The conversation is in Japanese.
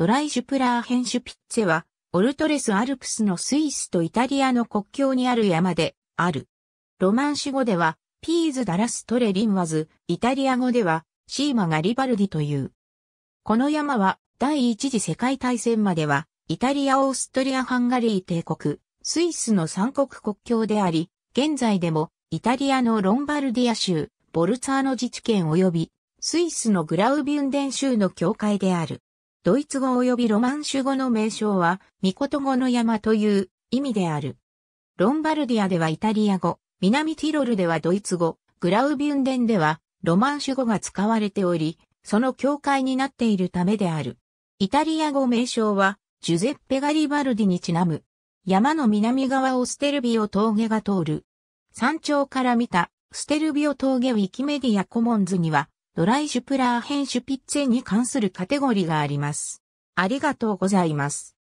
ドライジュプラーヘンシュピッツェは、オルトレスアルプスのスイスとイタリアの国境にある山で、ある。ロマンシュ語では、ピーズ・ダラス・トレ・リンワズ、イタリア語では、シーマ・ガリバルディという。この山は、第一次世界大戦までは、イタリア・オーストリア・ハンガリー帝国、スイスの三国国境であり、現在でも、イタリアのロンバルディア州、ボルツァーノ自治県及び、スイスのグラウビュンデン州の境界である。ドイツ語及びロマンシュ語の名称は、ミコト語の山という意味である。ロンバルディアではイタリア語、南ティロルではドイツ語、グラウビュンデンではロマンシュ語が使われており、その境界になっているためである。イタリア語名称は、ジュゼッペ・ガリバルディにちなむ。山の南側をステルビオ峠が通る。山頂から見た、ステルビオ峠ウィキメディアコモンズには、ドライシュプラー編集ピッツェに関するカテゴリがあります。ありがとうございます。